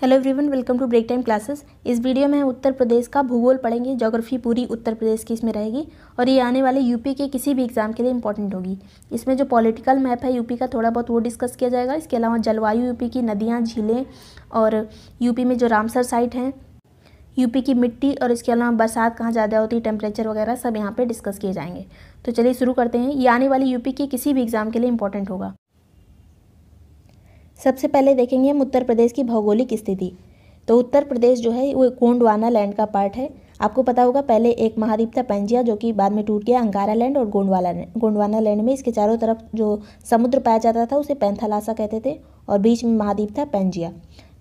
hello everyone welcome to break time classes इस वीडियो में हम उत्तर प्रदेश का भूगोल पढ़ेंगे ज्योग्राफी पूरी उत्तर प्रदेश की इसमें रहेगी और ये आने वाले यूपी के किसी भी एग्जाम के लिए इंपॉर्टेंट होगी इसमें जो पॉलिटिकल मैप है यूपी का थोड़ा बहुत वो डिस्कस किया जाएगा इसके अलावा जलवायु यूपी की नदियाँ झीलें और यूपी में जो रामसर साइट हैं यूपी की मिट्टी और इसके अलावा बरसात कहाँ ज़्यादा होती है टेम्परेचर वगैरह सब यहाँ पर डिस्कस किए जाएंगे तो चलिए शुरू करते हैं ये आने वाले यूपी के किसी भी एग्ज़ाम के लिए इंपॉर्टेंट होगा सबसे पहले देखेंगे हम उत्तर प्रदेश की भौगोलिक स्थिति तो उत्तर प्रदेश जो है वो गोंडवाना लैंड का पार्ट है आपको पता होगा पहले एक महाद्वीप था पैंजिया जो कि बाद में टूट गया अंगारा लैंड और गोंडवाला गोंडवाना लैंड में इसके चारों तरफ जो समुद्र पाया जाता था उसे पैंथालासा कहते थे और बीच में महाद्वीप था पैंजिया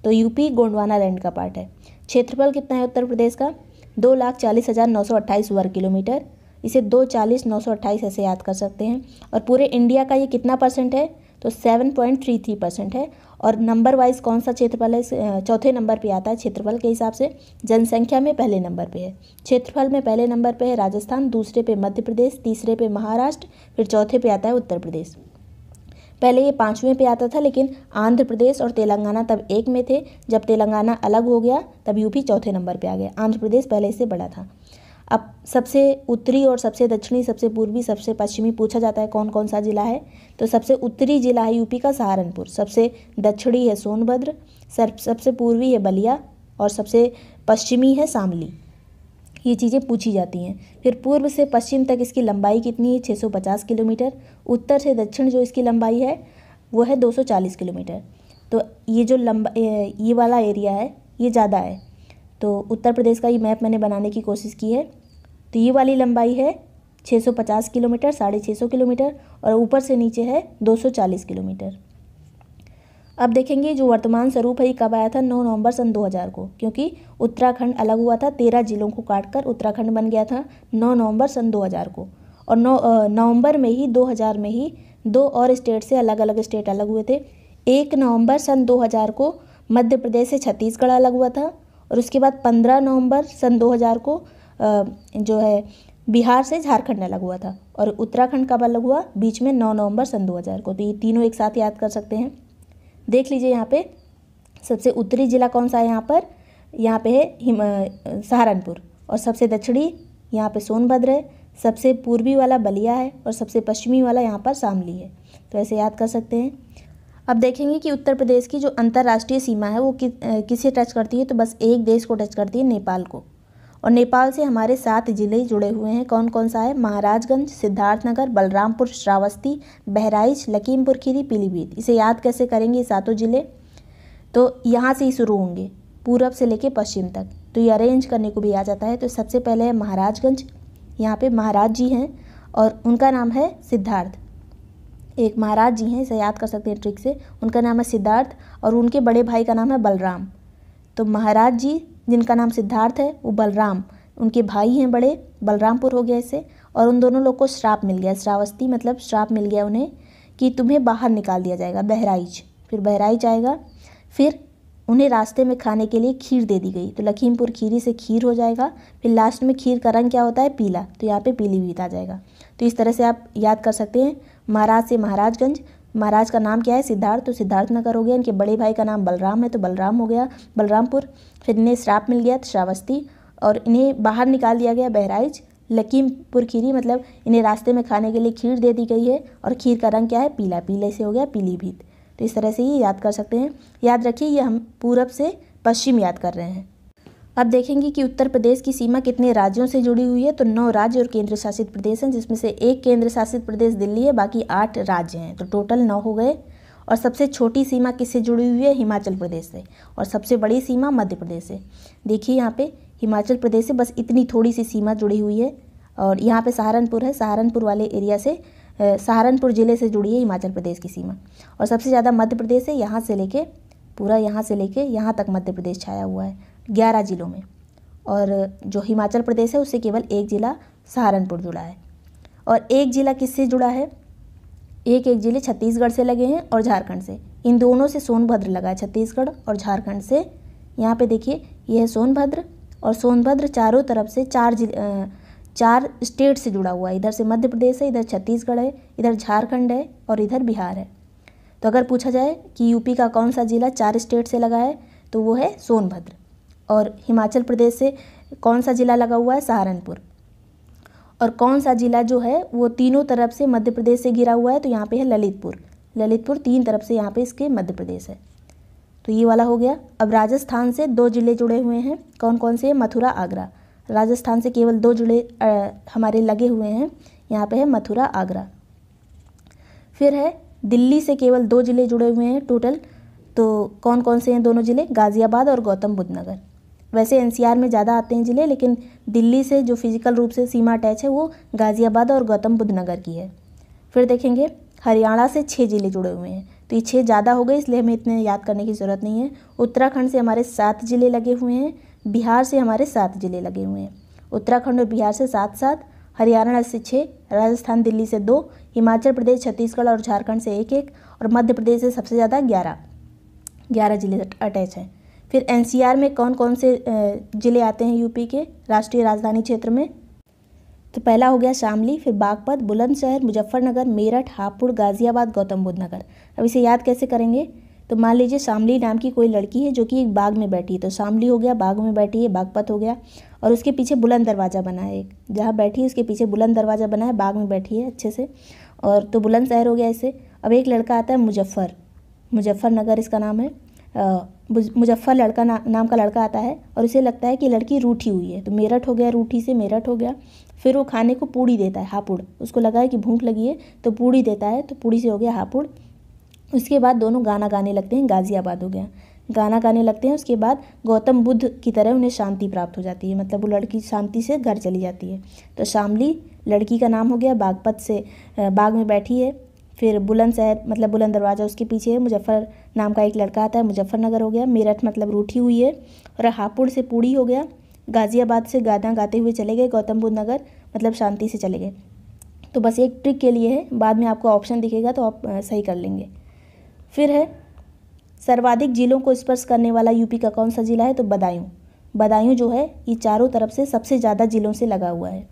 तो यूपी गोंडवाना लैंड का पार्ट है क्षेत्रफल कितना है उत्तर प्रदेश का दो लाख चालीस हज़ार नौ सौ अट्ठाईस वर्ग किलोमीटर इसे दो चालीस नौ सौ अट्ठाईस ऐसे याद कर सकते हैं और पूरे इंडिया का ये कितना परसेंट है तो seven point three three percent है और नंबर वाइज कौन सा क्षेत्रफल है चौथे नंबर पे आता है क्षेत्रफल के हिसाब से जनसंख्या में पहले नंबर पे है क्षेत्रफल में पहले नंबर पे है राजस्थान दूसरे पे मध्य प्रदेश तीसरे पे महाराष्ट्र फिर चौथे पे आता है उत्तर प्रदेश पहले ये पाँचवें पे आता था लेकिन आंध्र प्रदेश और तेलंगाना तब एक में थे जब तेलंगाना अलग हो गया तब यूपी चौथे नंबर पर आ गया आंध्र प्रदेश पहले से बड़ा था अब सबसे उत्तरी और सबसे दक्षिणी सबसे पूर्वी सबसे पश्चिमी पूछा जाता है कौन कौन सा ज़िला है तो सबसे उत्तरी ज़िला है यूपी का सहारनपुर सबसे दक्षिणी है सोनभद्र सब सबसे पूर्वी है बलिया और सबसे पश्चिमी है शामली ये चीज़ें पूछी जाती हैं फिर पूर्व से पश्चिम तक इसकी लंबाई कितनी है 650 किलोमीटर उत्तर से दक्षिण जो इसकी लंबाई है वो है 240 किलोमीटर तो ये जो लंबा ये वाला एरिया है ये ज़्यादा है तो उत्तर प्रदेश का ये मैप मैंने बनाने की कोशिश की है तो ये वाली लंबाई है 650 किलोमीटर साढ़े छः किलोमीटर और ऊपर से नीचे है 240 किलोमीटर अब देखेंगे जो वर्तमान स्वरूप है ये कब आया था 9 नवंबर सन 2000 को क्योंकि उत्तराखंड अलग हुआ था तेरह जिलों को काटकर उत्तराखंड बन गया था 9 नवंबर सन 2000 को और नौ नवंबर में ही 2000 में ही दो और स्टेट से अलग अलग स्टेट अलग हुए थे एक नवंबर सन 2000 को मध्य प्रदेश से छत्तीसगढ़ अलग हुआ था और उसके बाद पंद्रह नवंबर सन 2000 को जो है बिहार से झारखंड अलग हुआ था और उत्तराखंड कब अलग हुआ बीच में 9 नवंबर सन 2000 को तो ये तीनों एक साथ याद कर सकते हैं देख लीजिए यहाँ पे सबसे उत्तरी जिला कौन सा है यहाँ पर यहाँ पे है सहारनपुर और सबसे दक्षिणी यहाँ पे सोनभद्र है सबसे पूर्वी वाला बलिया है और सबसे पश्चिमी वाला यहाँ पर शामली है तो ऐसे याद कर सकते हैं अब देखेंगे कि उत्तर प्रदेश की जो अंतर्राष्ट्रीय सीमा है वो कि, किसे टच करती है तो बस एक देश को टच करती है नेपाल को और नेपाल से हमारे सात जिले जुड़े हुए हैं कौन कौन सा है महाराजगंज सिद्धार्थनगर बलरामपुर श्रावस्ती बहराइच लखीमपुर खीरी पीलीभीत इसे याद कैसे करेंगे सातों जिले तो यहाँ से ही शुरू होंगे पूरब से लेकर पश्चिम तक तो ये अरेंज करने को भी आ जाता है तो सबसे पहले है महाराजगंज यहाँ पे महाराज जी हैं और उनका नाम है सिद्धार्थ एक महाराज जी हैं इसे याद कर सकते हैं ट्रिक से उनका नाम है सिद्धार्थ और उनके बड़े भाई का नाम है बलराम तो महाराज जी जिनका नाम सिद्धार्थ है वो बलराम उनके भाई हैं बड़े बलरामपुर हो गया इसे और उन दोनों लोग को श्राप मिल गया श्रावस्ती मतलब श्राप मिल गया उन्हें कि तुम्हें बाहर निकाल दिया जाएगा बहराइच फिर बहराइच आएगा फिर उन्हें रास्ते में खाने के लिए खीर दे दी गई तो लखीमपुर खीरी से खीर हो जाएगा फिर लास्ट में खीर का रंग क्या होता है पीला तो यहाँ पे पीली भीत आ जाएगा तो इस तरह से आप याद कर सकते हैं महाराज से महाराजगंज महाराज का नाम क्या है सिद्धार्थ तो सिद्धार्थ नगर हो गया इनके बड़े भाई का नाम बलराम है तो बलराम हो गया बलरामपुर फिर इन्हें श्राप मिल गया तो श्रावस्ती और इन्हें बाहर निकाल दिया गया बहराइच लकीमपुर खीरी मतलब इन्हें रास्ते में खाने के लिए खीर दे दी गई है और खीर का रंग क्या है पीला पीले से हो गया पीलीभीत तो इस तरह से ये याद कर सकते हैं याद रखिए ये हम पूरब से पश्चिम याद कर रहे हैं अब देखेंगे कि उत्तर प्रदेश की सीमा कितने राज्यों से जुड़ी हुई है तो नौ राज्य और केंद्र शासित प्रदेश हैं जिसमें से एक केंद्र शासित प्रदेश दिल्ली है बाकी आठ राज्य हैं तो टोटल नौ हो गए और सबसे छोटी सीमा किससे जुड़ी हुई है हिमाचल प्रदेश से और सबसे बड़ी सीमा मध्य प्रदेश से देखिए यहाँ पे हिमाचल प्रदेश से बस इतनी थोड़ी सी सीमा जुड़ी हुई है और यहाँ पे सहारनपुर है सहारनपुर वाले एरिया से सहारनपुर ज़िले से जुड़ी है हिमाचल प्रदेश की सीमा और सबसे ज़्यादा मध्य प्रदेश है यहाँ से लेके पूरा यहाँ से लेके यहाँ तक मध्य प्रदेश छाया हुआ है ग्यारह ज़िलों में और जो हिमाचल प्रदेश है उससे केवल एक ज़िला सहारनपुर जुड़ा है और एक ज़िला किससे जुड़ा है एक एक ज़िले छत्तीसगढ़ से लगे हैं और झारखंड से इन दोनों से सोनभद्र लगा है छत्तीसगढ़ और झारखंड से यहाँ पे देखिए यह है सोनभद्र और सोनभद्र चारों तरफ से चार जिल चार स्टेट से जुड़ा हुआ है इधर से मध्य प्रदेश है इधर छत्तीसगढ़ है इधर झारखंड है और इधर बिहार है तो अगर पूछा जाए कि यूपी का कौन सा ज़िला चार स्टेट से लगा है तो वो है सोनभद्र और हिमाचल प्रदेश से कौन सा ज़िला लगा हुआ है सहारनपुर और कौन सा ज़िला जो है वो तीनों तरफ से मध्य प्रदेश से गिरा हुआ है तो यहाँ पे है ललितपुर ललितपुर तीन तरफ से यहाँ पे इसके मध्य प्रदेश है तो ये वाला हो गया अब राजस्थान से दो ज़िले जुड़े हुए हैं कौन कौन से मथुरा आगरा राजस्थान से केवल दो जुड़े हमारे लगे हुए हैं यहाँ पर है मथुरा आगरा फिर है दिल्ली से केवल दो ज़िले जुड़े हुए हैं टोटल तो कौन कौन से हैं दोनों ज़िले गाज़ियाबाद और गौतम बुद्ध नगर वैसे एनसीआर में ज़्यादा आते हैं ज़िले लेकिन दिल्ली से जो फिजिकल रूप से सीमा अटैच है वो गाज़ियाबाद और गौतम बुद्ध नगर की है फिर देखेंगे हरियाणा से छः ज़िले जुड़े हुए हैं तो ये छः ज़्यादा हो गए इसलिए हमें इतने याद करने की ज़रूरत नहीं है उत्तराखंड से हमारे सात ज़िले लगे हुए हैं बिहार से हमारे सात ज़िले लगे हुए हैं उत्तराखंड और बिहार से सात सात हरियाणा से छः राजस्थान दिल्ली से दो हिमाचल प्रदेश छत्तीसगढ़ और झारखंड से एक एक और मध्य प्रदेश से सबसे ज़्यादा ग्यारह ग्यारह ज़िले अटैच हैं फिर एनसीआर में कौन कौन से ज़िले आते हैं यूपी के राष्ट्रीय राजधानी क्षेत्र में तो पहला हो गया शामली फिर बागपत बुलंदशहर मुजफ्फरनगर मेरठ हापुड़ गाज़ियाबाद गौतम बुद्ध नगर अब इसे याद कैसे करेंगे तो मान लीजिए शामली नाम की कोई लड़की है जो कि एक बाग में बैठी है तो शामली हो गया बाग में बैठी है बागपत हो गया और उसके पीछे बुलंद दरवाज़ा बना है एक जहाँ बैठी है उसके पीछे बुलंद दरवाज़ा बना है बाग में बैठी है अच्छे से और तो बुलंदशहर हो गया इसे अब एक लड़का आता है मुजफ्फ़र मुजफ्फ़रनगर इसका नाम है मुजफ्फर लड़का ना, नाम का लड़का आता है और उसे लगता है कि लड़की रूठी हुई है तो मेरठ हो गया रूठी से मेरठ हो गया फिर वो खाने को पूड़ी देता है हापुड़ उसको लगा है कि भूख लगी है तो पूड़ी देता है तो पूड़ी से हो गया हापुड़ उसके बाद दोनों गाना गाने लगते हैं गाज़ियाबाद हो गया गाना गाने लगते हैं उसके बाद गौतम बुद्ध की तरह उन्हें शांति प्राप्त हो जाती है मतलब वो लड़की शांति से घर चली जाती है तो शामली लड़की का नाम हो गया बागपत से बाग में बैठी है फिर बुलंद शहर मतलब बुलंद दरवाज़ा उसके पीछे है मुजफ्फ़र नाम का एक लड़का आता है मुजफ्फ़रनगर हो गया मेरठ मतलब रूठी हुई है और हापुड़ से पूड़ी हो गया गाज़ियाबाद से गाना गाते हुए चले गए गौतम बुद्ध नगर मतलब शांति से चले गए तो बस एक ट्रिक के लिए है बाद में आपको ऑप्शन दिखेगा तो आप सही कर लेंगे फिर है सर्वाधिक जिलों को स्पर्श करने वाला यूपी का कौन सा ज़िला है तो बदायूं बदायूं जो है ये चारों तरफ से सबसे ज़्यादा जिलों से लगा हुआ है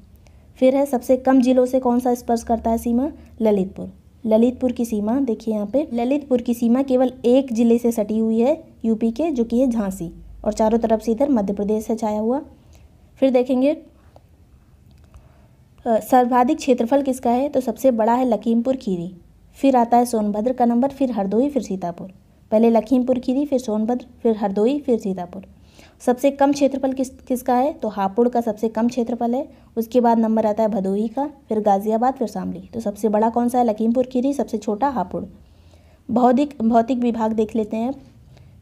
फिर है सबसे कम जिलों से कौन सा स्पर्श करता है सीमा ललितपुर ललितपुर की सीमा देखिए यहाँ पे ललितपुर की सीमा केवल एक जिले से सटी हुई है यूपी के जो कि है झांसी और चारों तरफ से इधर मध्य प्रदेश से छाया हुआ फिर देखेंगे सर्वाधिक क्षेत्रफल किसका है तो सबसे बड़ा है लखीमपुर खीरी फिर आता है सोनभद्र का नंबर फिर हरदोई फिर सीतापुर पहले लखीमपुर खीरी फिर सोनभद्र फिर हरदोई फिर सीतापुर सबसे कम क्षेत्रफल किस किसका है तो हापुड़ का सबसे कम क्षेत्रफल है उसके बाद नंबर आता है भदोही का फिर गाज़ियाबाद फिर शामली तो सबसे बड़ा कौन सा है लखीमपुर खीरी सबसे छोटा हापुड़ भौतिक भौतिक विभाग देख लेते हैं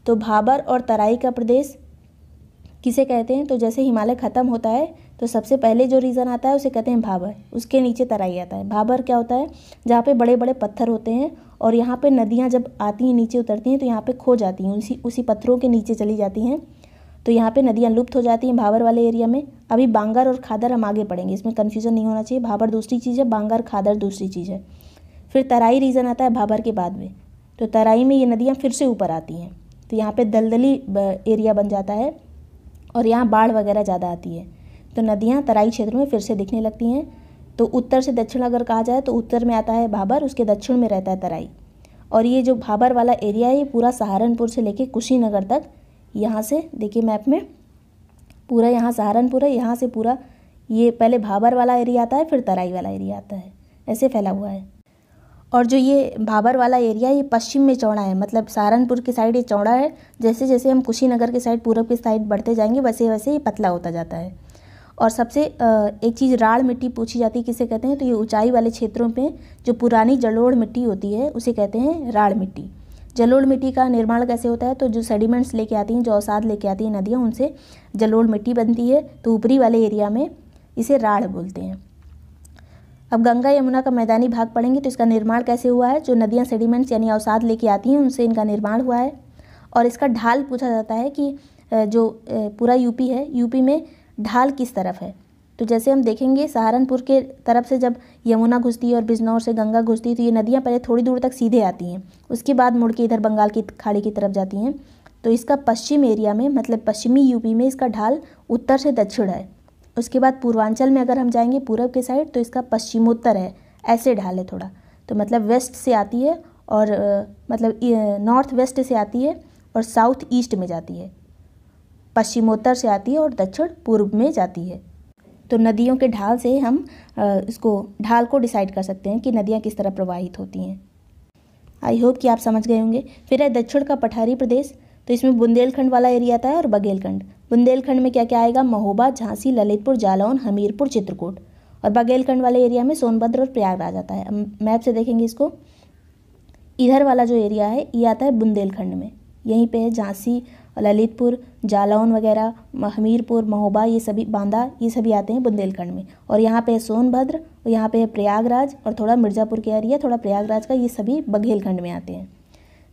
तो भाबर और तराई का प्रदेश किसे कहते हैं तो जैसे हिमालय ख़त्म होता है तो सबसे पहले जो रीज़न आता है उसे कहते हैं भाबर उसके नीचे तराई आता है भाबर क्या होता है जहाँ पे बड़े बड़े पत्थर होते हैं और यहाँ पे नदियाँ जब आती हैं नीचे उतरती हैं तो यहाँ पे खो जाती हैं उसी उसी पत्थरों के नीचे चली जाती हैं तो यहाँ पे नदियाँ लुप्त हो जाती हैं भावर वाले एरिया में अभी बांगर और खादर हम आगे पढ़ेंगे इसमें कन्फ्यूज़न नहीं होना चाहिए भाबर दूसरी चीज़ है बांगर खादर दूसरी चीज़ है फिर तराई रीजन आता है भाबर के बाद में तो तराई में ये नदियाँ फिर से ऊपर आती हैं तो यहाँ पर दलदली एरिया बन जाता है और यहाँ बाढ़ वगैरह ज़्यादा आती है तो नदियाँ तराई क्षेत्र में फिर से दिखने लगती हैं तो उत्तर से दक्षिण अगर कहा जाए तो उत्तर में आता है भाबर उसके दक्षिण में रहता है तराई और ये जो भाबर वाला एरिया है ये पूरा सहारनपुर से लेके कुशीनगर तक यहाँ से देखिए मैप में पूरा यहाँ सहारनपुर है यहाँ से पूरा ये पहले भाबर वाला एरिया आता है फिर तराई वाला एरिया आता है ऐसे फैला हुआ है और जो ये भाबर वाला एरिया है ये पश्चिम में चौड़ा है मतलब सहारनपुर की साइड ये चौड़ा है जैसे जैसे हम कुशीनगर की साइड पूरब की साइड बढ़ते जाएंगे वैसे वैसे ये पतला होता जाता है और सबसे एक चीज़ राड़ मिट्टी पूछी जाती है किसे कहते हैं तो ये ऊंचाई वाले क्षेत्रों में जो पुरानी जलोड़ मिट्टी होती है उसे कहते हैं राड़ मिट्टी जलोढ़ मिट्टी का निर्माण कैसे होता है तो जो सेडिमेंट्स लेके आती हैं जो औसाद लेके आती हैं नदियाँ उनसे जलोढ़ मिट्टी बनती है तो ऊपरी वाले एरिया में इसे राढ़ बोलते हैं अब गंगा यमुना का मैदानी भाग पढ़ेंगे तो इसका निर्माण कैसे हुआ है जो नदियाँ सेडिमेंट्स यानी अवसाद लेके आती हैं उनसे इनका निर्माण हुआ है और इसका ढाल पूछा जाता है कि जो पूरा यूपी है यूपी में ढाल किस तरफ है तो जैसे हम देखेंगे सहारनपुर के तरफ से जब यमुना घुसती है और बिजनौर से गंगा घुसती है तो ये नदियाँ पहले थोड़ी दूर तक सीधे आती हैं उसके बाद मुड़ के इधर बंगाल की खाड़ी की तरफ जाती हैं तो इसका पश्चिम एरिया में मतलब पश्चिमी यूपी में इसका ढाल उत्तर से दक्षिण है उसके बाद पूर्वांचल में अगर हम जाएंगे पूर्व के साइड तो इसका पश्चिमोत्तर है ऐसे ढाल है थोड़ा तो मतलब वेस्ट से आती है और मतलब नॉर्थ वेस्ट से आती है और साउथ ईस्ट में जाती है पश्चिमोत्तर से आती है और दक्षिण पूर्व में जाती है तो नदियों के ढाल से हम इसको ढाल को डिसाइड कर सकते हैं कि नदियाँ किस तरह प्रवाहित होती हैं आई होप कि आप समझ गए होंगे फिर है दक्षिण का पठारी प्रदेश तो इसमें बुंदेलखंड वाला एरिया आता है और बघेलखंड बुंदेलखंड में क्या क्या आएगा महोबा झांसी ललितपुर जालौन हमीरपुर चित्रकूट और बघेलखंड वाले एरिया में सोनभद्र और प्रयागराज आता है मैप से देखेंगे इसको इधर वाला जो एरिया है ये आता है बुंदेलखंड में यहीं पे है झांसी ललितपुर जालौन वगैरह हमीरपुर महोबा ये सभी बांदा ये सभी आते हैं बुंदेलखंड में और यहाँ पे सोनभद्र और यहाँ पे प्रयागराज और थोड़ा मिर्ज़ापुर का एरिया थोड़ा प्रयागराज का ये सभी बघेलखंड में आते हैं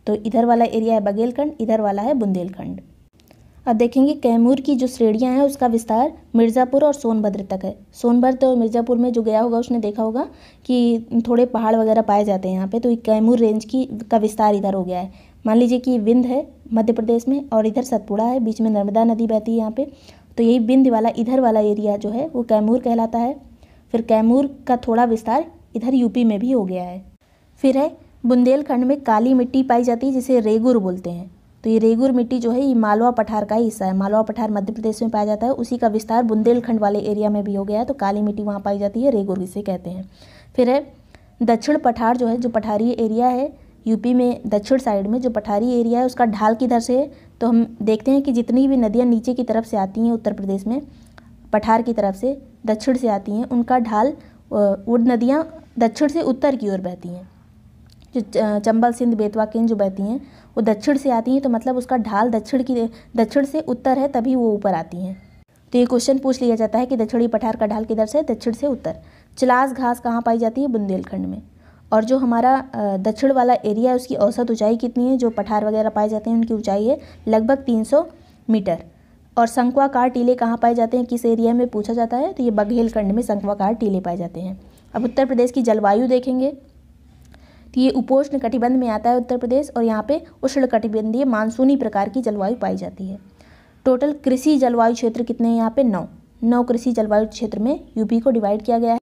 तो इधर वाला एरिया है बघेलखंड इधर वाला है बुंदेलखंड अब देखेंगे कैमूर की जो श्रेणियाँ हैं उसका विस्तार मिर्ज़ापुर और सोनभद्र तक है सोनभद्र और मिर्ज़ापुर में जो गया होगा उसने देखा होगा कि थोड़े पहाड़ वगैरह पाए जाते हैं यहाँ पे तो कैमूर रेंज की का विस्तार इधर हो गया है मान लीजिए कि विंध है मध्य प्रदेश में और इधर सतपुड़ा है बीच में नर्मदा नदी बहती है यहाँ पे तो यही विंध वाला इधर वाला एरिया जो है वो कैमूर कहलाता है फिर कैमूर का थोड़ा विस्तार इधर यूपी में भी हो गया है फिर है बुंदेलखंड में काली मिट्टी पाई जाती है जिसे रेगुर बोलते हैं तो ये रेगुर मिट्टी जो है ये मालवा पठार का हिस्सा है मालवा पठार मध्य प्रदेश में पाया जाता है उसी का विस्तार बुंदेलखंड वाले एरिया में भी हो गया है तो काली मिट्टी वहाँ पाई जाती है रेगुर जिसे कहते हैं फिर है दक्षिण पठार जो है जो पठारी एरिया है यूपी में दक्षिण साइड में जो पठारी एरिया है उसका ढाल किधर से है तो हम देखते हैं कि जितनी भी नदियाँ नीचे की तरफ से आती हैं उत्तर प्रदेश में पठार की तरफ से दक्षिण से आती हैं उनका ढाल वो नदियाँ दक्षिण से उत्तर की ओर बहती हैं जो चंबल सिंध बेतवा किन जो बहती हैं वो दक्षिण से आती हैं तो मतलब उसका ढाल दक्षिण की दक्षिण से उत्तर है तभी वो ऊपर आती हैं तो ये क्वेश्चन पूछ लिया जाता है कि दक्षिणी पठार का ढाल किधर से दक्षिण से उत्तर चलास घास कहाँ पाई जाती है बुंदेलखंड में और जो हमारा दक्षिण वाला एरिया है उसकी औसत ऊंचाई कितनी है जो पठार वगैरह पाए जाते हैं उनकी ऊंचाई है लगभग 300 मीटर और संकवाकार टीले कहाँ पाए जाते हैं किस एरिया में पूछा जाता है तो ये बघेलखंड में संकवाकार टीले पाए जाते हैं अब उत्तर प्रदेश की जलवायु देखेंगे तो ये उपोष्ण कटिबंध में आता है उत्तर प्रदेश और यहाँ पर उष्ण कटिबंधीय मानसूनी प्रकार की जलवायु पाई जाती है टोटल कृषि जलवायु क्षेत्र कितने हैं यहाँ पर नौ नौ कृषि जलवायु क्षेत्र में यूपी को डिवाइड किया गया है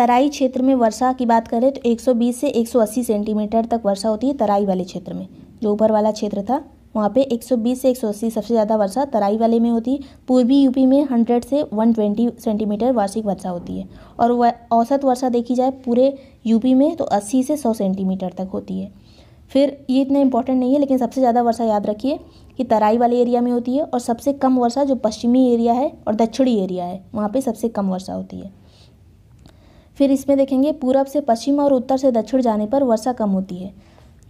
तराई क्षेत्र में वर्षा की बात करें तो 120 से 180 सेंटीमीटर तक वर्षा होती है तराई वाले क्षेत्र में जो ऊपर वाला क्षेत्र था वहाँ पे 120 से 180 सबसे ज़्यादा वर्षा तराई वाले में होती है पूर्वी यूपी में 100 से 120 सेंटीमीटर वार्षिक वर्षा होती है और औसत वर्षा देखी जाए पूरे यूपी में तो अस्सी से सौ सेंटीमीटर तक होती है फिर ये इतना इंपॉर्टेंट नहीं है लेकिन सबसे ज़्यादा वर्षा याद रखिए कि तराई वाले एरिया में होती है और सबसे कम वर्षा जो पश्चिमी एरिया है और दक्षिणी एरिया है वहाँ पर सबसे कम वर्षा होती है फिर इसमें देखेंगे पूरब से पश्चिम और उत्तर से दक्षिण जाने पर वर्षा कम होती है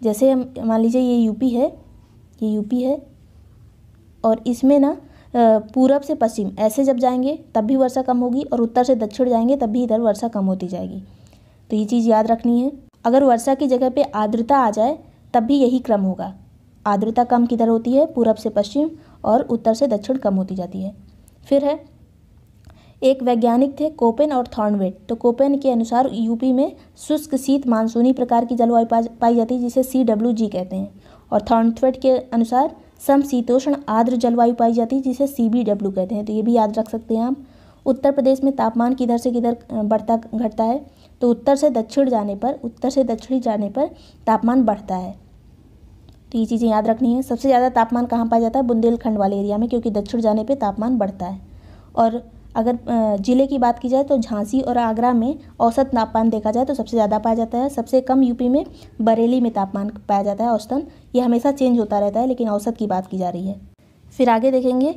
जैसे मान लीजिए ये यूपी है ये यूपी है और इसमें ना पूरब से पश्चिम ऐसे जब जाएंगे तब भी वर्षा कम होगी और उत्तर से दक्षिण जाएंगे तब भी इधर वर्षा कम होती जाएगी तो ये चीज़ याद रखनी है अगर वर्षा की जगह पे आर्द्रता आ जाए तब भी यही क्रम होगा आर्द्रता कम किधर होती है पूरब से पश्चिम और उत्तर से दक्षिण कम होती जाती है फिर है एक वैज्ञानिक थे कोपेन और थॉर्नवेट तो कोपेन के अनुसार यूपी में शुष्क शीत मानसूनी प्रकार की जलवायु पाई जाती है जिसे सी डब्ल्यू जी कहते हैं और थॉर्नथवेट के अनुसार समशीतोष्ण आर्द्र जलवायु पाई जाती है जिसे सी बी डब्ल्यू कहते हैं तो ये भी याद रख सकते हैं आप उत्तर प्रदेश में तापमान किधर से किधर बढ़ता घटता है तो उत्तर से दक्षिण जाने पर उत्तर से दक्षिणी जाने पर तापमान बढ़ता है तो ये चीज़ें याद रखनी है सबसे ज़्यादा तापमान कहाँ पाया जाता है बुंदेलखंड वाले एरिया में क्योंकि दक्षिण जाने पर तापमान बढ़ता है और अगर ज़िले की बात की जाए तो झांसी और आगरा में औसत तापमान देखा जाए तो सबसे ज़्यादा पाया जाता है सबसे कम यूपी में बरेली में तापमान पाया जाता है औसतन ये हमेशा चेंज होता रहता है लेकिन औसत की बात की जा रही है फिर आगे देखेंगे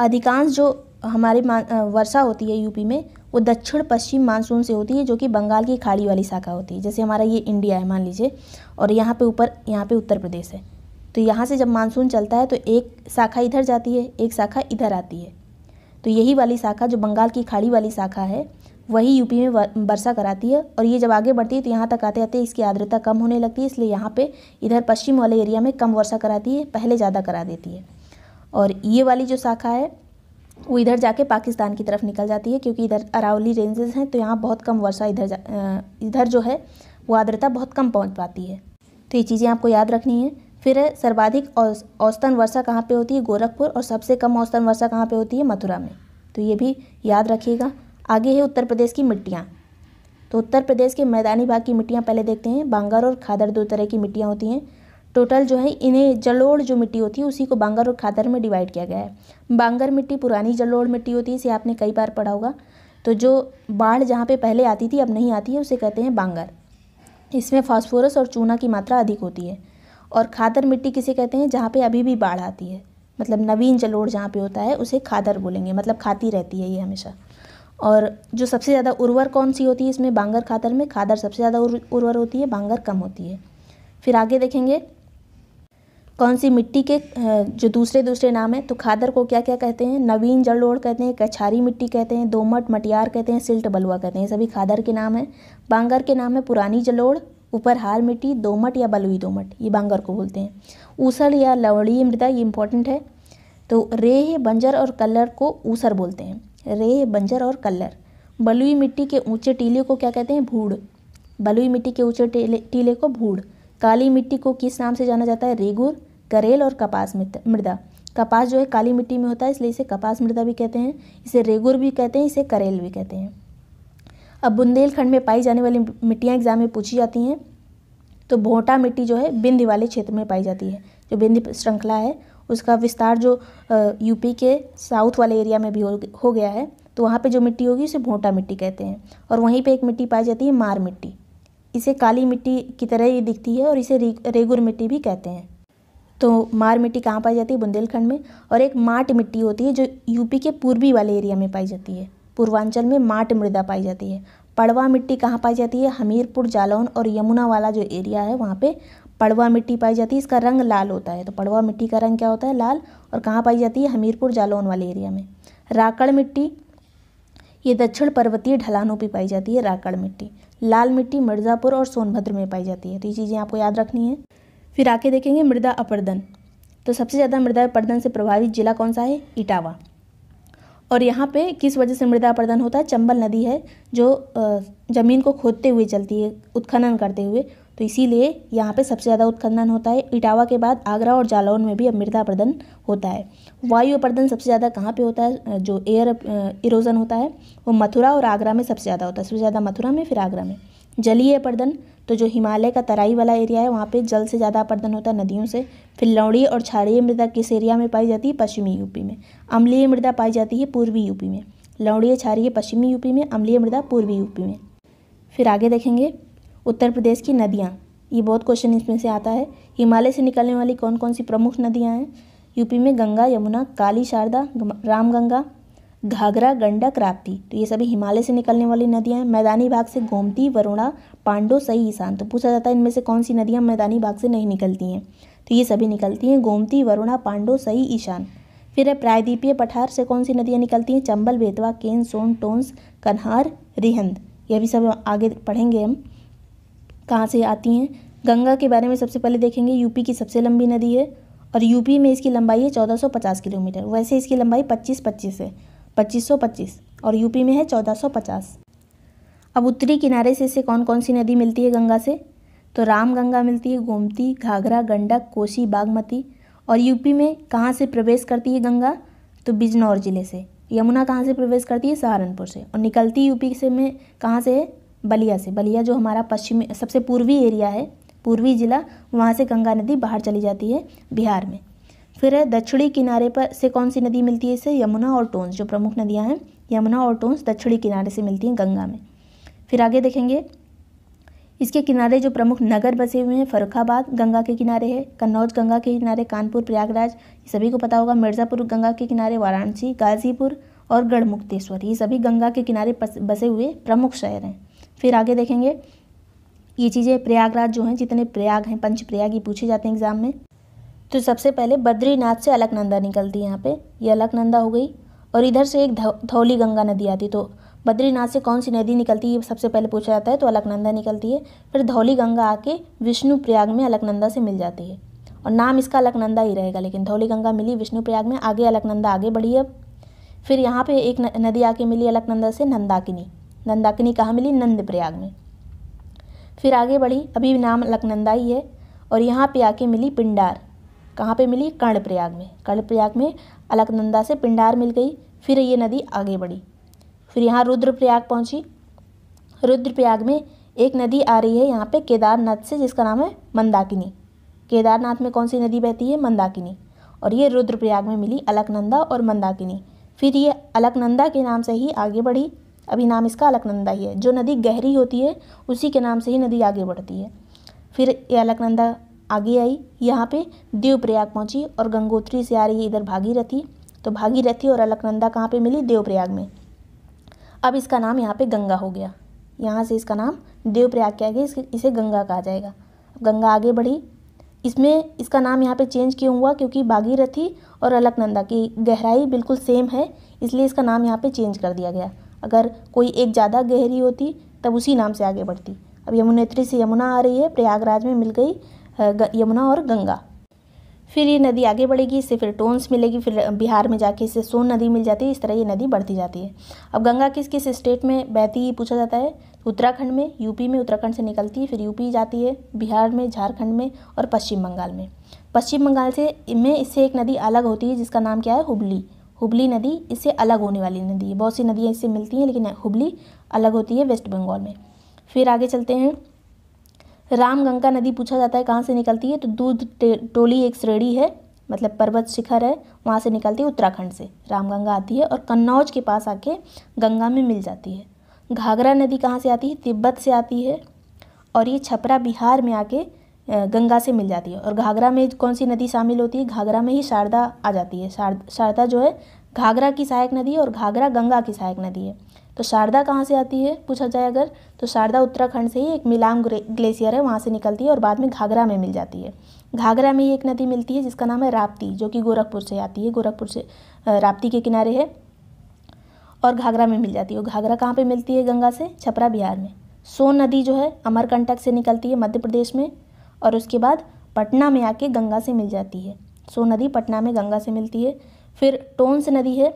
अधिकांश जो हमारे वर्षा होती है यूपी में वो दक्षिण पश्चिम मानसून से होती है जो कि बंगाल की खाड़ी वाली शाखा होती है जैसे हमारा ये इंडिया है मान लीजिए और यहाँ पे ऊपर यहाँ पे उत्तर प्रदेश है तो यहाँ से जब मानसून चलता है तो एक शाखा इधर जाती है एक शाखा इधर आती है तो यही वाली शाखा जो बंगाल की खाड़ी वाली शाखा है वही यूपी में वर्षा कराती है और ये जब आगे बढ़ती है तो यहाँ तक आते आते इसकी आर्द्रता कम होने लगती है इसलिए यहाँ पे इधर पश्चिम वाले एरिया में कम वर्षा कराती है पहले ज़्यादा करा देती है और ये वाली जो शाखा है वो इधर जाके पाकिस्तान की तरफ निकल जाती है क्योंकि इधर अरावली रेंजेस हैं तो यहाँ बहुत कम वर्षा इधर इधर जो है वो आर्द्रता बहुत कम पहुँच पाती है तो ये चीज़ें आपको याद रखनी है फिर सर्वाधिक औसतन वर्षा कहाँ पे होती है गोरखपुर और सबसे कम औसतन वर्षा कहाँ पे होती है मथुरा में तो ये भी याद रखिएगा आगे है उत्तर प्रदेश की मिट्टियाँ तो उत्तर प्रदेश के मैदानी भाग की मिट्टियाँ पहले देखते हैं बांगर और खादर दो तरह की मिट्टियाँ होती हैं टोटल जो है इन्हें जलोड़ जो मिट्टी होती है उसी को बांगर और खादर में डिवाइड किया गया है बांगर मिट्टी पुरानी जलोड़ मिट्टी होती है इसे आपने कई बार पढ़ा होगा तो जो बाढ़ जहाँ पे पहले आती थी अब नहीं आती है उसे कहते हैं बांगर इसमें फॉस्फोरस और चूना की मात्रा अधिक होती है और खादर मिट्टी किसे कहते हैं जहाँ पे अभी भी बाढ़ आती है मतलब नवीन जलोड़ जहाँ पे होता है उसे खादर बोलेंगे मतलब खाती रहती है ये हमेशा और जो सबसे ज़्यादा उर्वर कौन सी होती है इसमें बांगर खादर में खादर सबसे ज़्यादा उर्वर होती है बांगर कम होती है फिर आगे देखेंगे कौन सी मिट्टी के जो दूसरे दूसरे नाम हैं तो खादर को क्या क्या कहते हैं नवीन जलोड़ कहते हैं कछारी मिट्टी कहते हैं दोमट मटियार कहते हैं सिल्ट बलुआ कहते हैं सभी खादर के नाम हैं बांगर के नाम है पुरानी जलोड़ ऊपर हार मिट्टी दोमट या बलुई दोमट ये बांगर को बोलते हैं ऊसर या लवणीय मृदा ये इंपॉर्टेंट है तो रेह बंजर और कल्लर को ऊसर बोलते हैं रेह बंजर और कलर बलुई मिट्टी के ऊंचे टीले को क्या कहते हैं भूड़ बलुई मिट्टी के ऊंचे टीले टीले को भूड़ काली मिट्टी को किस नाम से जाना जाता है रेगुर करेल और कपास मृदा कपास जो है काली मिट्टी में होता है इसलिए इसे कपास मृदा भी कहते हैं इसे रेगुर भी कहते हैं इसे करेल भी कहते हैं अब बुंदेलखंड में पाई जाने वाली मिट्टियाँ एग्जाम में पूछी जाती हैं तो भोटा मिट्टी जो है बिंदी वाले क्षेत्र में पाई जाती है जो बिंदी श्रृंखला है उसका विस्तार जो यूपी के साउथ वाले एरिया में भी हो, गया है तो वहाँ पे जो मिट्टी होगी उसे भोटा मिट्टी कहते हैं और वहीं पे एक मिट्टी पाई जाती है मार मिट्टी इसे काली मिट्टी की तरह ही दिखती है और इसे रेगुर मिट्टी भी कहते हैं तो मार मिट्टी कहाँ पाई जाती है बुंदेलखंड में और एक माट मिट्टी होती है जो यूपी के पूर्वी वाले एरिया में पाई जाती है पूर्वांचल में माट मृदा पाई जाती है पड़वा मिट्टी कहाँ पाई जाती है हमीरपुर जालौन और यमुना वाला जो एरिया है वहाँ पे पड़वा मिट्टी पाई जाती है इसका रंग लाल होता है तो पड़वा मिट्टी का रंग क्या होता है लाल और कहाँ पाई जाती है हमीरपुर जालौन वाले एरिया में राकड़ मिट्टी ये दक्षिण पर्वतीय ढलानों पर पाई जाती है राकड़ मिट्टी लाल मिट्टी मिर्ज़ापुर और सोनभद्र में पाई जाती है तो ये चीज़ें आपको याद रखनी है फिर आके देखेंगे मृदा अपर्दन तो सबसे ज़्यादा मृदा अपर्दन से प्रभावित जिला कौन सा है इटावा और यहाँ पे किस वजह से मृदा अपरदन होता है चंबल नदी है जो ज़मीन को खोदते हुए चलती है उत्खनन करते हुए तो इसीलिए यहाँ पे सबसे ज़्यादा उत्खनन होता है इटावा के बाद आगरा और जालौन में भी अब मृदा अपरदन होता है वायु अपरदन सबसे ज़्यादा कहाँ पे होता है जो एयर इरोजन होता है वो मथुरा और आगरा में सबसे ज़्यादा होता है सबसे ज़्यादा मथुरा में फिर आगरा में जलीय अपरदन तो जो हिमालय का तराई वाला एरिया है वहाँ पे जल से ज़्यादा अपर्दन होता है नदियों से फिर लौड़ी और क्षारीय मृदा किस एरिया में पाई जाती है पश्चिमी यूपी में अम्लीय मृदा पाई जाती है पूर्वी यूपी में लौड़ीय क्षारीय पश्चिमी यूपी में अम्लीय मृदा पूर्वी यूपी में फिर आगे देखेंगे उत्तर प्रदेश की नदियाँ ये बहुत क्वेश्चन इसमें से आता है हिमालय से निकलने वाली कौन कौन सी प्रमुख नदियाँ हैं यूपी में गंगा यमुना काली शारदा रामगंगा घाघरा गंडक राप्ती तो ये सभी हिमालय से निकलने वाली नदियाँ हैं मैदानी भाग से गोमती वरुणा पांडो सही ईशान तो पूछा जाता है इनमें से कौन सी नदियाँ मैदानी भाग से नहीं निकलती हैं तो ये सभी निकलती हैं गोमती वरुणा पांडो सही ईशान फिर है प्रायद्वीपीय पठार से कौन सी नदियाँ निकलती हैं चंबल बेतवा केन सोन टोंस कन्हार रिहंद ये भी सब आगे पढ़ेंगे हम कहाँ से आती हैं गंगा के बारे में सबसे पहले देखेंगे यूपी की सबसे लंबी नदी है और यूपी में इसकी लंबाई है 1450 किलोमीटर वैसे इसकी लंबाई 25-25 है 2525 और यूपी में है 1450 अब उत्तरी किनारे से इसे कौन कौन सी नदी मिलती है गंगा से तो राम गंगा मिलती है गोमती घाघरा गंडक कोसी बागमती और यूपी में कहाँ से प्रवेश करती है गंगा तो बिजनौर ज़िले से यमुना कहाँ से प्रवेश करती है सहारनपुर से और निकलती यूपी से में कहाँ से है बलिया से बलिया जो हमारा पश्चिम सबसे पूर्वी एरिया है पूर्वी ज़िला वहाँ से गंगा नदी बाहर चली जाती है बिहार में फिर है दक्षिणी किनारे पर से कौन सी नदी मिलती है इसे यमुना और टोंस जो प्रमुख नदियाँ हैं यमुना और टोंस दक्षिणी किनारे से मिलती हैं गंगा में फिर आगे देखेंगे इसके किनारे जो प्रमुख नगर बसे हुए हैं फरुखाबाद गंगा के किनारे है कन्नौज गंगा के किनारे कानपुर प्रयागराज ये सभी को पता होगा मिर्ज़ापुर गंगा के किनारे वाराणसी गाजीपुर और गढ़मुक्तेश्वर ये सभी गंगा के किनारे बसे हुए प्रमुख शहर हैं फिर आगे देखेंगे ये चीज़ें प्रयागराज जो हैं जितने प्रयाग हैं पंच प्रयाग ये पूछे जाते हैं एग्जाम में तो सबसे पहले बद्रीनाथ से अलकनंदा निकलती है यहाँ पे ये अलकनंदा हो गई और इधर से एक धौली गंगा नदी आती तो बद्रीनाथ से कौन सी नदी निकलती है ये सबसे पहले पूछा जाता है तो अलकनंदा निकलती है फिर धौली गंगा आके विष्णु प्रयाग में अलकनंदा से मिल जाती है और नाम इसका अलकनंदा ही रहेगा लेकिन धौली गंगा मिली विष्णु प्रयाग में आगे अलकनंदा आगे बढ़ी अब फिर यहाँ पर एक नदी आके मिली अलकनंदा से नंदाकिनी नंदाकिनी कहाँ मिली नंद प्रयाग में फिर आगे बढ़ी अभी नाम अलकनंदा ही है और यहाँ पे आके मिली पिंडार कहाँ पे मिली कर्णप्रयाग में कर्णप्रयाग में अलकनंदा से पिंडार मिल गई फिर ये नदी आगे बढ़ी फिर यहाँ रुद्रप्रयाग पहुँची रुद्रप्रयाग में एक नदी आ रही है यहाँ पे केदारनाथ से जिसका नाम है मंदाकिनी केदारनाथ में कौन सी नदी बहती है मंदाकिनी और ये रुद्रप्रयाग में मिली अलकनंदा और मंदाकिनी फिर ये अलकनंदा के नाम से ही आगे बढ़ी अभी नाम इसका अलकनंदा ही है जो नदी गहरी होती है उसी के नाम से ही नदी आगे बढ़ती है फिर ये अलकनंदा आगे आई यहाँ पे देवप्रयाग पहुँची और गंगोत्री से आ रही है इधर भागीरथी तो भागीरथी और अलकनंदा कहाँ पे मिली देवप्रयाग में अब इसका नाम यहाँ पे गंगा हो गया यहाँ से इसका नाम देवप्रयाग किया गया इसे गंगा कहा जाएगा गंगा आगे बढ़ी इसमें इसका नाम यहाँ पे चेंज क्यों हुआ क्योंकि भागीरथी और अलकनंदा की गहराई बिल्कुल सेम है इसलिए इसका नाम यहाँ पे चेंज कर दिया गया अगर कोई एक ज़्यादा गहरी होती तब उसी नाम से आगे बढ़ती अब यमुनेत्री से यमुना आ रही है प्रयागराज में मिल गई यमुना और गंगा फिर ये नदी आगे बढ़ेगी इससे फिर टोन्स मिलेगी फिर बिहार में जाके इससे सोन नदी मिल जाती है इस तरह ये नदी बढ़ती जाती है अब गंगा किस किस स्टेट में बहती पूछा जाता है उत्तराखंड में यूपी में उत्तराखंड से निकलती है फिर यूपी जाती है बिहार में झारखंड में और पश्चिम बंगाल में पश्चिम बंगाल से में इससे एक नदी अलग होती है जिसका नाम क्या है हुबली हुबली नदी इससे अलग होने वाली नदी है बहुत सी नदियाँ इससे मिलती हैं लेकिन हुबली अलग होती है वेस्ट बंगाल में फिर आगे चलते हैं रामगंगा नदी पूछा जाता है कहाँ से निकलती है तो दूध टोली एक श्रेणी है मतलब पर्वत शिखर है वहाँ से निकलती है उत्तराखंड से रामगंगा आती है और कन्नौज के पास आके गंगा में मिल जाती है घाघरा नदी कहाँ से आती है तिब्बत से आती है और ये छपरा बिहार में आके गंगा से मिल जाती है और घाघरा में कौन सी नदी शामिल होती है घाघरा में ही शारदा आ जाती है शारदा जो है घाघरा की सहायक नदी है और घाघरा गंगा की सहायक नदी है तो शारदा कहाँ से आती है पूछा जाए अगर तो शारदा उत्तराखंड से ही एक मिलांग ग्लेशियर है वहाँ से निकलती है और बाद में घाघरा में मिल जाती है घाघरा में ही एक नदी मिलती है जिसका नाम है राप्ती जो कि गोरखपुर से आती है गोरखपुर से राप्ती के किनारे है और घाघरा में मिल जाती है घाघरा कहाँ पर मिलती है गंगा से छपरा बिहार में सोन नदी जो है अमरकंटक से निकलती है मध्य प्रदेश में और उसके बाद पटना में आके गंगा से मिल जाती है सोन नदी पटना में गंगा से मिलती है फिर टोन्स नदी है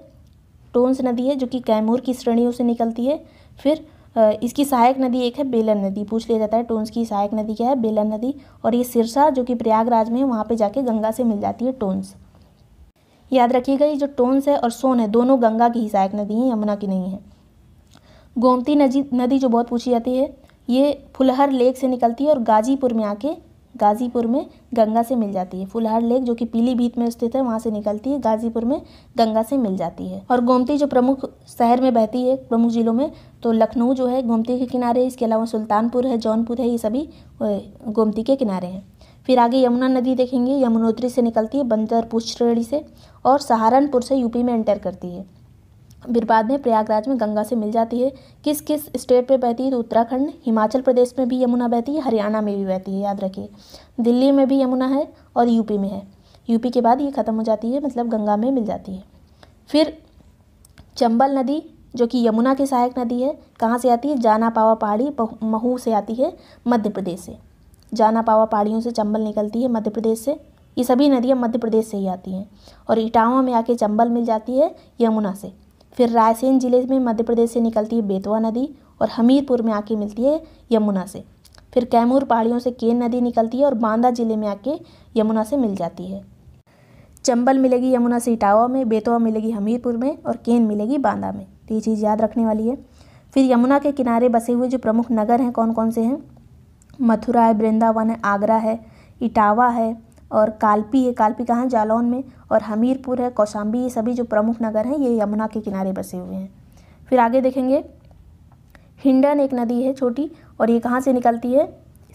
टोन्स नदी है जो कि कैमूर की श्रेणियों से निकलती है फिर इसकी सहायक नदी एक है बेलन नदी पूछ लिया जाता है टोन्स की सहायक नदी क्या है बेलन नदी और ये सिरसा जो कि प्रयागराज में है वहाँ पे जाके गंगा से मिल जाती है टोन्स याद रखिएगा ये जो टोन्स है और सोन है दोनों गंगा की ही सहायक नदी है यमुना की नहीं है गोमती नदी नदी जो बहुत पूछी जाती है ये फुलहर लेक से निकलती है और गाजीपुर में आके गाज़ीपुर में गंगा से मिल जाती है फुलहार लेक जो कि पीलीभीत में स्थित है वहाँ से निकलती है गाज़ीपुर में गंगा से मिल जाती है और गोमती जो प्रमुख शहर में बहती है प्रमुख जिलों में तो लखनऊ जो है गोमती के किनारे इसके अलावा सुल्तानपुर है जौनपुर है ये सभी गोमती के किनारे हैं फिर आगे यमुना नदी देखेंगे यमुनोत्री से निकलती है बंदरपुर श्रेणी से और सहारनपुर से यूपी में एंटर करती है बिरबाद में प्रयागराज में गंगा से मिल जाती है किस किस स्टेट पे बहती है तो उत्तराखंड हिमाचल प्रदेश में भी यमुना बहती है हरियाणा में भी बहती है याद रखिए दिल्ली में भी यमुना है और यूपी में है यूपी के बाद ये ख़त्म हो जाती है मतलब गंगा में मिल जाती है फिर चंबल नदी जो कि यमुना की सहायक नदी है कहाँ से आती है जाना पावा पहाड़ी महू से आती है मध्य प्रदेश से जाना पावा पहाड़ियों से चंबल निकलती है मध्य प्रदेश से ये सभी नदियाँ मध्य प्रदेश से ही आती हैं और इटावा में आके चंबल मिल जाती है यमुना से फिर रायसेन जिले में मध्य प्रदेश से निकलती है बेतवा नदी और हमीरपुर में आके मिलती है यमुना से फिर कैमूर पहाड़ियों से केन नदी निकलती है और बांदा जिले में आके यमुना से मिल जाती है चंबल मिलेगी यमुना से इटावा में बेतवा मिलेगी हमीरपुर में और केन मिलेगी बांदा में तो ये चीज़ याद रखने वाली है फिर यमुना के किनारे बसे हुए जो प्रमुख नगर हैं कौन कौन से हैं मथुरा है वृंदावन है आगरा है इटावा है और कालपी है कालपी कहाँ जालौन में और हमीरपुर है कौशाम्बी ये सभी जो प्रमुख नगर हैं ये यमुना के किनारे बसे हुए हैं फिर आगे देखेंगे हिंडन एक नदी है छोटी और ये कहाँ से निकलती है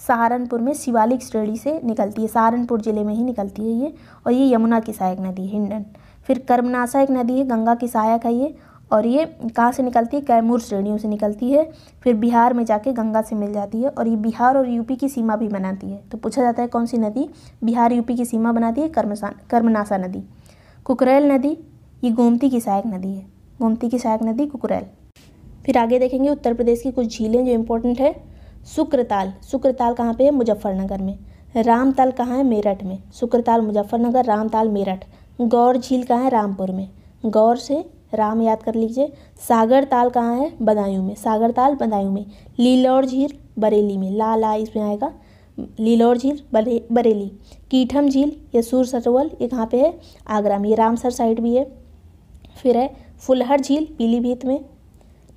सहारनपुर में शिवालिक श्रेणी से निकलती है सहारनपुर ज़िले में ही निकलती है ये और ये यमुना की सहायक नदी है हिंडन फिर कर्मनाशा एक नदी है गंगा की सहायक है ये और ये कहाँ से निकलती है कैमूर श्रेणियों से निकलती है फिर बिहार में जाके गंगा से मिल जाती है और ये बिहार और यूपी की सीमा भी बनाती है तो पूछा जाता है कौन सी नदी बिहार यूपी की सीमा बनाती है कर्मसा कर्मनासा नदी कुकरेल नदी ये गोमती की सहायक नदी है गोमती की सहायक नदी कुकरेल फिर आगे देखेंगे उत्तर प्रदेश की कुछ झीलें जो इम्पोर्टेंट है शुक्रताल शुक्रताल कहाँ पे है मुजफ्फरनगर में रामताल कहाँ है मेरठ में शुक्रताल मुजफ्फरनगर रामताल मेरठ गौर झील कहाँ है रामपुर में गौर से राम याद कर लीजिए सागर ताल कहाँ है बदायूं में सागर ताल बदायूं में लीलौर झील बरेली में ला ला इसमें आएगा लीलौर झील बरे, बरेली कीठम झील ये सूर सरोवल ये कहाँ पे है आगरा में ये रामसर साइड भी है फिर है फुलहर झील पीलीभीत में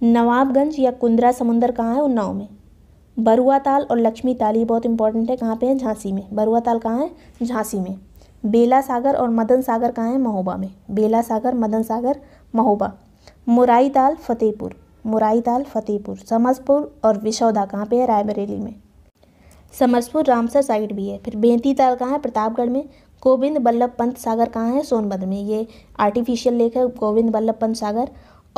नवाबगंज या कुंदरा समुंदर कहाँ है उन्नाव में बरुआ ताल और लक्ष्मी ताल ये बहुत इंपॉर्टेंट है कहाँ पे है झांसी में बरुआ ताल कहाँ है झांसी में बेला सागर और मदन सागर कहाँ है महोबा में बेला सागर मदन सागर महोबा मुराई दाल फतेहपुर मुराई दाल फतेहपुर समसपुर और विशौदा कहाँ पे है रायबरेली में समरसपुर रामसर साइड भी है फिर बेंती ताल कहाँ है प्रतापगढ़ में गोविंद बल्लभ पंत सागर कहाँ है सोनभद्र में ये आर्टिफिशियल लेक है गोविंद बल्लभ पंत सागर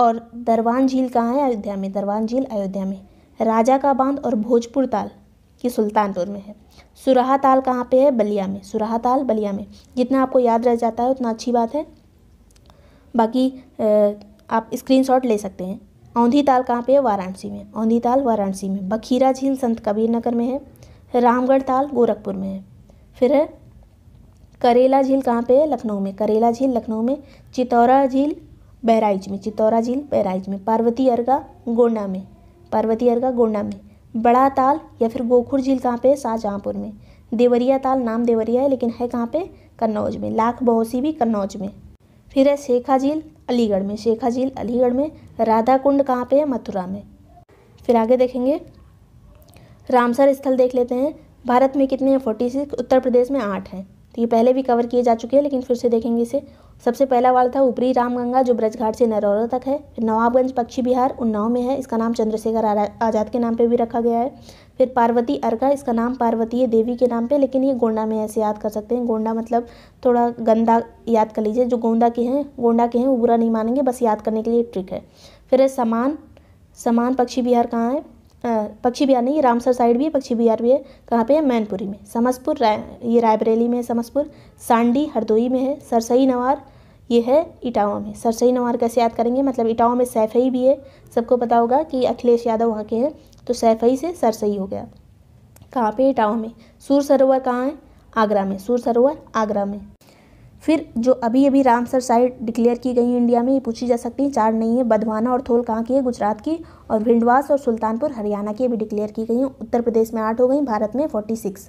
और दरवान झील कहाँ है अयोध्या में दरवान झील अयोध्या में राजा का बांध और भोजपुर ताल की सुल्तानपुर में है सुराहा ताल कहाँ पे है बलिया में सुराहा ताल बलिया में जितना आपको याद रह जाता है उतना अच्छी बात है बाकी आप स्क्रीनशॉट ले सकते हैं औंधी ताल कहाँ पे है वाराणसी में औंधी ताल वाराणसी में बखीरा झील संत कबीर नगर में है रामगढ़ ताल गोरखपुर में है फिर है करेला झील कहाँ पे है लखनऊ में करेला झील लखनऊ में चितौरा झील बहराइच में चितौरा झील बहराइच में पार्वती अर्गा गोंडा में पार्वती अर्गा गोंडा में बड़ा ताल या फिर गोखुर झील कहाँ पे है शाहजहाँपुर में देवरिया ताल नाम देवरिया है लेकिन है कहाँ पे कन्नौज में लाख बहोसी भी कन्नौज में फिर है शेखा झील अलीगढ़ में शेखा झील अलीगढ़ में राधा कुंड कहाँ पे है मथुरा में फिर आगे देखेंगे रामसर स्थल देख लेते हैं भारत में कितने हैं फोर्टी सिक्स उत्तर प्रदेश में आठ हैं तो ये पहले भी कवर किए जा चुके हैं लेकिन फिर से देखेंगे इसे सबसे पहला वाला था ऊपरी रामगंगा जो ब्रजघाट से नरौरा तक है नवाबगंज पक्षी बिहार उन्नाव में है इसका नाम चंद्रशेखर आजाद के नाम पे भी रखा गया है फिर पार्वती अर्घा इसका नाम पार्वती है देवी के नाम पे लेकिन ये गोंडा में ऐसे याद कर सकते हैं गोंडा मतलब थोड़ा गंदा याद कर लीजिए जो गोंडा के हैं गोंडा के हैं वो बुरा नहीं मानेंगे बस याद करने के लिए ट्रिक है फिर है समान समान पक्षी बिहार कहाँ है पक्षी बिहार नहीं रामसर साइड भी है पक्षी बिहार भी है कहाँ पे है मैनपुरी में समसपुर राय ये रायबरेली में है समसपुर सांडी हरदोई में है सरसई नवार ये है इटावा में सरसई नवार कैसे याद करेंगे मतलब इटावा में सैफई भी है सबको पता होगा कि अखिलेश यादव वहाँ के हैं तो सैफई से सरसई हो गया कहाँ पे टाव में सूर सरोवर कहाँ है आगरा में सूर सरोवर आगरा में फिर जो अभी अभी रामसर साइट डिक्लेयर की गई इंडिया में ये पूछी जा सकती है चार नहीं है बधवाना और थोल कहाँ की है गुजरात की और भिंडवास और सुल्तानपुर हरियाणा की अभी डिक्लेयर की गई हैं उत्तर प्रदेश में आठ हो गई भारत में फोर्टी सिक्स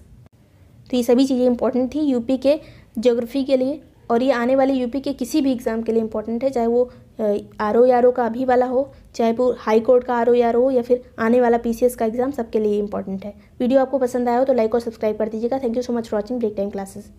तो ये सभी चीज़ें इंपॉर्टेंट थी यूपी के जोग्राफी के लिए और ये आने वाले यूपी के किसी भी एग्ज़ाम के लिए इंपॉर्टेंट है चाहे वो आर ओ आर ओ का अभी वाला हो चाहे वो हाई कोर्ट का आर ओ आर ओ हो या फिर आने वाला पी सी एस का एग्जाम सबके लिए इंपॉर्टेंट है वीडियो आपको पसंद आया हो तो लाइक और सब्सक्राइब कर दीजिएगा thank you so much for watching break time classes